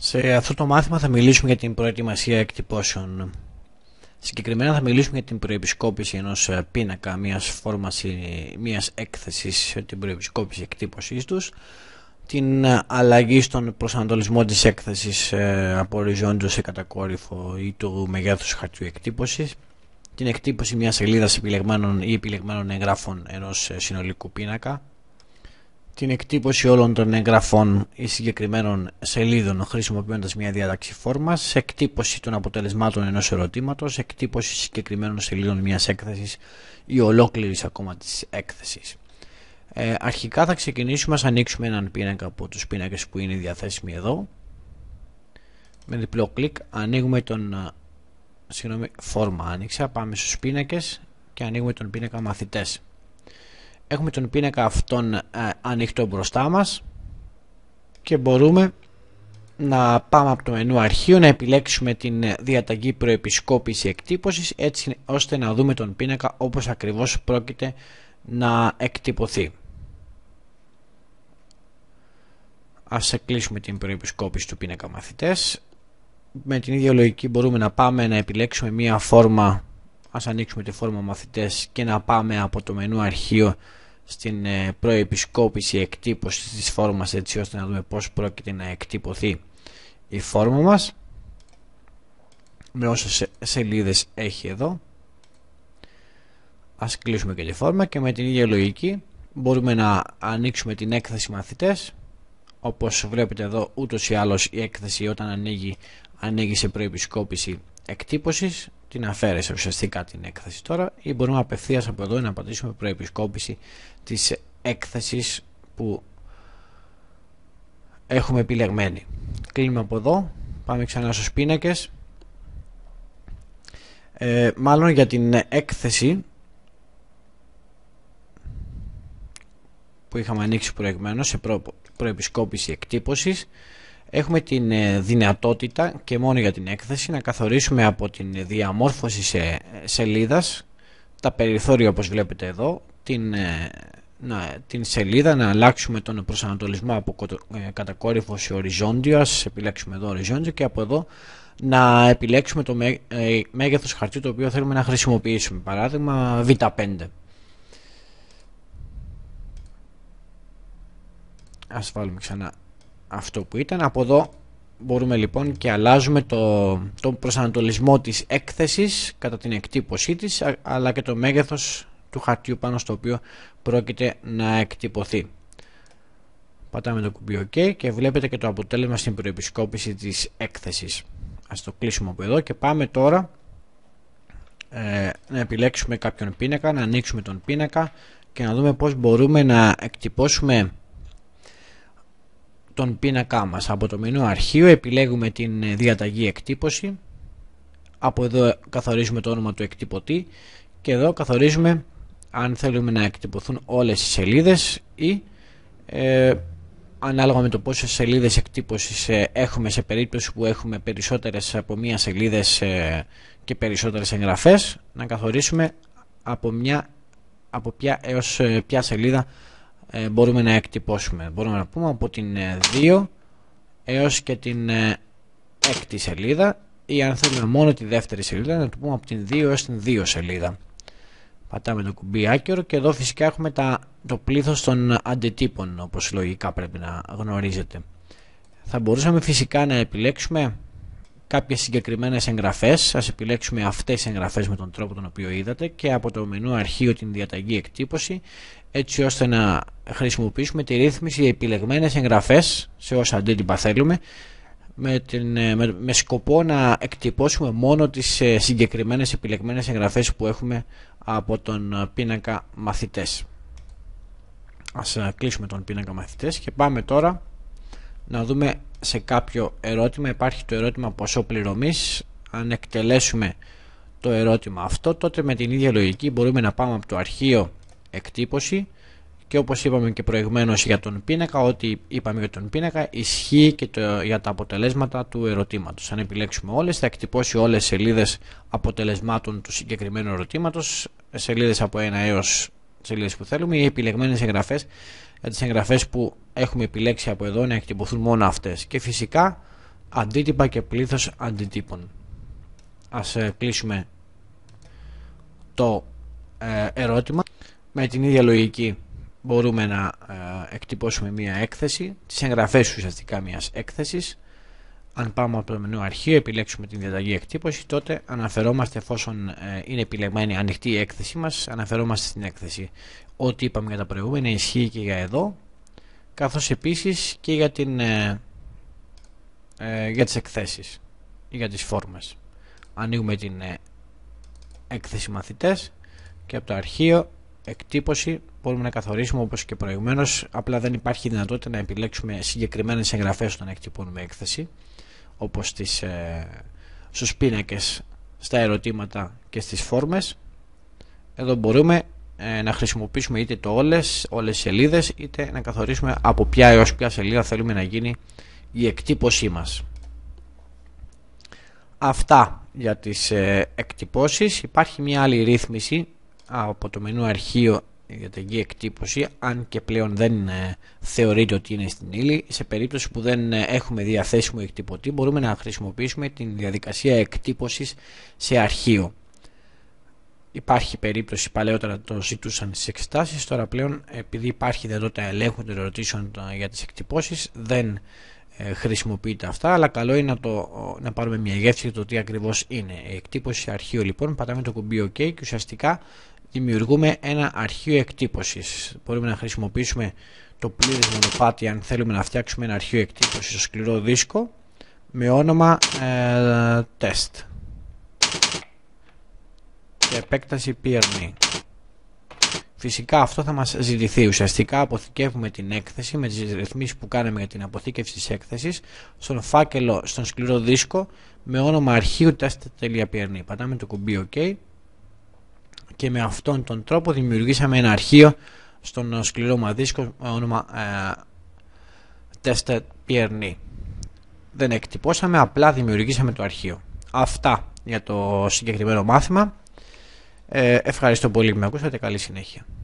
Σε αυτό το μάθημα θα μιλήσουμε για την προετοιμασία εκτυπώσεων. Συγκεκριμένα θα μιλήσουμε για την προεπισκόπηση ενός ε, πίνακα μιας φόρμας μιας έκθεσης, ε, την προεπισκόπηση εκτύπωσής τους, την ε, αλλαγή στον προσανατολισμό της έκθεσης από οριζόντιος σε κατακόρυφο ή του μεγέθους χαρτιού εκτύπωσης, την εκτύπωση μιας σελίδας επιλεγμένων ή επιλεγμένων εγγράφων ενός συνολικού πίνακα, την εκτύπωση όλων των εγγραφών ή συγκεκριμένων σελίδων χρησιμοποιώντας μια διάταξη φόρμας, εκτύπωση των αποτελεσμάτων ενός ερωτήματος, εκτύπωση συγκεκριμένων σελίδων μιας έκθεσης ή ολόκληρης ακόμα της έκθεσης. Ε, αρχικά θα ξεκινήσουμε, ας ανοίξουμε έναν πίνακα από τους πίνακες που είναι διαθέσιμοι εδώ. Με διπλό κλικ ανοίγουμε τον συγγνώμη, φόρμα άνοιξα, πάμε στους πίνακες και ανοίγουμε τον πίνακα μαθητές έχουμε τον πίνακα αυτόν ε, ανοιχτό μπροστά μας και μπορούμε να πάμε από το μενού αρχείο να επιλέξουμε την διαταγή προεπισκόπηση εκτύπωσης έτσι ώστε να δούμε τον πίνακα όπως ακριβώς πρόκειται να εκτυπωθεί. Ας κλείσουμε την προεπισκόπηση του πίνακα μαθητές. Με την ίδια λογική μπορούμε να πάμε να επιλέξουμε μία φόρμα ας ανοίξουμε τη φόρμα μαθητές και να πάμε από το μενού αρχείο στην ε, προεπισκόπηση εκτύπωσης της φόρμας έτσι ώστε να δούμε πως πρόκειται να εκτυπωθεί η φόρμα μας με όσες σελίδες έχει εδώ ας κλείσουμε και τη φόρμα και με την ίδια λογική μπορούμε να ανοίξουμε την έκθεση μαθητές όπως βλέπετε εδώ ούτως ή άλλως η έκθεση όταν ανοίγει ανοίγει σε προεπισκόπηση εκτύπωσης την αφαίρεσε ουσιαστικά την έκθεση τώρα ή μπορούμε απευθείας από εδώ να πατήσουμε προεπισκόπηση της έκθεσης που έχουμε επιλεγμένη. Κλείνουμε από εδώ, πάμε ξανά στους πίνακες. Ε, μάλλον για την έκθεση που είχαμε ανοίξει προηγουμένως σε προεπισκόπηση εκτύπωσης έχουμε την ε, δυνατότητα και μόνο για την έκθεση να καθορίσουμε από την διαμόρφωση σε σελίδας τα περιθώρια όπως βλέπετε εδώ την, ε, την σελίδα να αλλάξουμε τον προσανατολισμό από ε, οριζόντιο, ας επιλέξουμε εδώ οριζόντιο και από εδώ να επιλέξουμε το μέγεθος χαρτιού το οποίο θέλουμε να χρησιμοποιήσουμε παράδειγμα β5 ας βάλουμε ξανά αυτό που ήταν. Από εδώ μπορούμε λοιπόν και αλλάζουμε το, το προσανατολισμό της έκθεσης κατά την εκτύπωσή της αλλά και το μέγεθος του χαρτιού πάνω στο οποίο πρόκειται να εκτυπωθεί. Πατάμε το κουμπί OK και βλέπετε και το αποτέλεσμα στην προεπισκόπηση της έκθεσης. Ας το κλείσουμε από εδώ και πάμε τώρα ε, να επιλέξουμε κάποιον πίνακα, να ανοίξουμε τον πίνακα και να δούμε πώς μπορούμε να εκτυπώσουμε τον πίνακά μας. Από το μενού αρχείο επιλέγουμε την ε, διαταγή εκτύπωση. Από εδώ καθορίζουμε το όνομα του εκτυπωτή και εδώ καθορίζουμε αν θέλουμε να εκτυπωθούν όλες οι σελίδες ή ε, ανάλογα με το πόσες σελίδες εκτύπωσης ε, έχουμε σε περίπτωση που έχουμε περισσότερες από μία σελίδες και περισσότερες εγγραφές να καθορίσουμε από, μια, από ποια έως ποια σελίδα ε, μπορούμε να εκτυπώσουμε. Μπορούμε να πούμε από την 2 ε, έως και την 6η ε, σελίδα ή αν θέλουμε μόνο τη δεύτερη σελίδα να το πούμε από την 2 έως την 2 σελίδα. Πατάμε το κουμπί άκυρο και εδώ φυσικά έχουμε τα, το πλήθος των αντιτύπων όπως λογικά πρέπει να γνωρίζετε. Θα μπορούσαμε φυσικά να επιλέξουμε κάποιες συγκεκριμένες εγγραφές. Ας επιλέξουμε αυτές τις εγγραφές με τον τρόπο τον οποίο είδατε και από το μενού αρχείο την διαταγή εκτύπωση έτσι ώστε να χρησιμοποιήσουμε τη ρύθμιση επιλεγμένες εγγραφές σε όσα αντίτυπα θέλουμε με, την, ε, με, με, σκοπό να εκτυπώσουμε μόνο τις ε, συγκεκριμένες επιλεγμένες εγγραφές που έχουμε από τον ε, πίνακα μαθητές. Ας κλείσουμε τον πίνακα μαθητές και πάμε τώρα να δούμε σε κάποιο ερώτημα. Υπάρχει το ερώτημα ποσό πληρωμής. Αν εκτελέσουμε το ερώτημα αυτό τότε με την ίδια λογική μπορούμε να πάμε από το αρχείο εκτύπωση και όπως είπαμε και προηγουμένως για τον πίνακα, ό,τι είπαμε για τον πίνακα ισχύει και το, για τα αποτελέσματα του ερωτήματος. Αν επιλέξουμε όλες θα εκτυπώσει όλες τις σελίδες αποτελεσμάτων του συγκεκριμένου ερωτήματος, σελίδες από 1 έως σελίδες που θέλουμε οι επιλεγμένες εγγραφές για ε, τις εγγραφές που έχουμε επιλέξει από εδώ να εκτυπωθούν μόνο αυτές και φυσικά αντίτυπα και πλήθος αντιτύπων. Ας ε, κλείσουμε το ε, ερώτημα με την ίδια λογική μπορούμε να ε, εκτυπώσουμε μία έκθεση, τις εγγραφές ουσιαστικά μία έκθεσης, Αν πάμε από το μενού αρχείο, επιλέξουμε την διαταγή εκτύπωση, τότε αναφερόμαστε εφόσον ε, είναι επιλεγμένη ανοιχτή η έκθεση μας, αναφερόμαστε στην έκθεση. Ό,τι είπαμε για τα προηγούμενα ισχύει και για εδώ, καθώς επίσης και για, την, ε, ε για τις εκθέσεις ή για τις φόρμες. Ανοίγουμε την έκθεση μαθητές και από το αρχείο εκτύπωση μπορούμε να καθορίσουμε όπως και προηγουμένως απλά δεν υπάρχει δυνατότητα να επιλέξουμε συγκεκριμένες εγγραφές όταν εκτυπώνουμε έκθεση όπως στις, ε, στους πίνακες στα ερωτήματα και στις φόρμες εδώ μπορούμε ε, να χρησιμοποιήσουμε είτε το όλες, όλες τις σελίδες είτε να καθορίσουμε από ποια έως ποια σελίδα θέλουμε να γίνει η εκτύπωσή μας αυτά για τις ε, εκτυπώσεις υπάρχει μια άλλη ρύθμιση από το μενού αρχείο για την εκτύπωση αν και πλέον δεν ε, θεωρείται ότι είναι στην ύλη σε περίπτωση που δεν ε, έχουμε διαθέσιμο εκτυπωτή μπορούμε να χρησιμοποιήσουμε την διαδικασία εκτύπωσης σε αρχείο υπάρχει περίπτωση παλαιότερα το ζητούσαν στις εξετάσεις τώρα πλέον επειδή υπάρχει δυνατότητα ελέγχου των ερωτήσεων για τις εκτυπώσεις δεν ε, χρησιμοποιείται αυτά αλλά καλό είναι να, το, να πάρουμε μια γεύση για το τι ακριβώς είναι η εκτύπωση σε αρχείο λοιπόν πατάμε το κουμπί OK και ουσιαστικά δημιουργούμε ένα αρχείο εκτύπωσης. Μπορούμε να χρησιμοποιήσουμε το πλήρες μονοπάτι αν θέλουμε να φτιάξουμε ένα αρχείο εκτύπωσης στο σκληρό δίσκο με όνομα ε, test και επέκταση peer Φυσικά αυτό θα μας ζητηθεί. Ουσιαστικά αποθηκεύουμε την έκθεση με τις ρυθμίσεις που κάναμε για την αποθήκευση της έκθεσης στον φάκελο, στον σκληρό δίσκο με όνομα αρχείου test.prn. Πατάμε το κουμπί OK και με αυτόν τον τρόπο δημιουργήσαμε ένα αρχείο στον σκληρό δίσκο με όνομα ε, Tested Δεν εκτυπώσαμε, απλά δημιουργήσαμε το αρχείο. Αυτά για το συγκεκριμένο μάθημα. Ε, ευχαριστώ πολύ που με ακούσατε. Καλή συνέχεια.